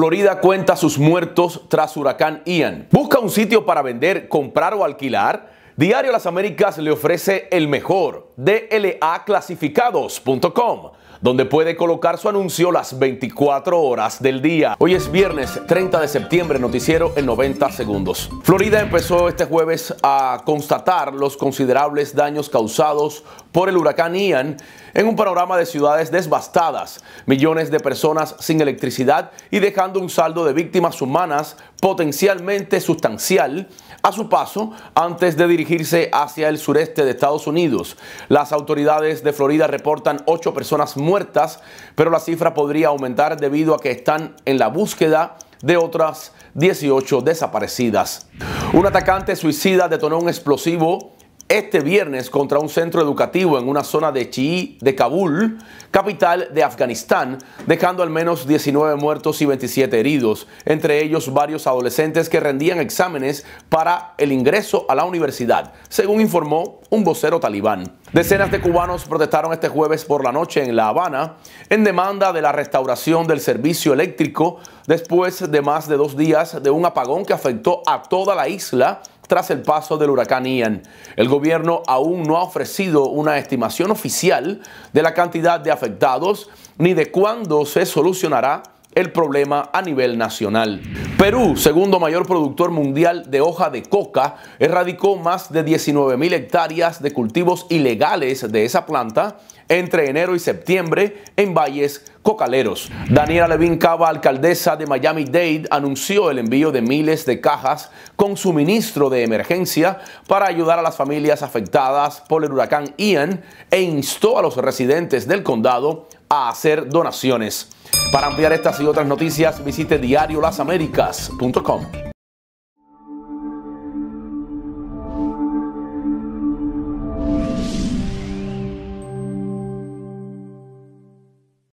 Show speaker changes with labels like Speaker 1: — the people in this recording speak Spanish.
Speaker 1: Florida cuenta sus muertos tras huracán Ian. Busca un sitio para vender, comprar o alquilar Diario Las Américas le ofrece el mejor, dlaclasificados.com donde puede colocar su anuncio las 24 horas del día. Hoy es viernes 30 de septiembre, noticiero en 90 segundos. Florida empezó este jueves a constatar los considerables daños causados por el huracán Ian en un panorama de ciudades desbastadas, millones de personas sin electricidad y dejando un saldo de víctimas humanas potencialmente sustancial a su paso antes de dirigirse hacia el sureste de Estados Unidos. Las autoridades de Florida reportan ocho personas muertas, pero la cifra podría aumentar debido a que están en la búsqueda de otras 18 desaparecidas. Un atacante suicida detonó un explosivo este viernes contra un centro educativo en una zona de Chi de Kabul, capital de Afganistán, dejando al menos 19 muertos y 27 heridos, entre ellos varios adolescentes que rendían exámenes para el ingreso a la universidad, según informó un vocero talibán. Decenas de cubanos protestaron este jueves por la noche en La Habana en demanda de la restauración del servicio eléctrico después de más de dos días de un apagón que afectó a toda la isla tras el paso del huracán Ian. El gobierno aún no ha ofrecido una estimación oficial de la cantidad de afectados ni de cuándo se solucionará el problema a nivel nacional. Perú, segundo mayor productor mundial de hoja de coca, erradicó más de 19 mil hectáreas de cultivos ilegales de esa planta entre enero y septiembre en valles cocaleros. Daniela Levin Cava, alcaldesa de Miami Dade, anunció el envío de miles de cajas con suministro de emergencia para ayudar a las familias afectadas por el huracán Ian e instó a los residentes del condado a hacer donaciones. Para ampliar estas y otras noticias, visite lasamericas.com.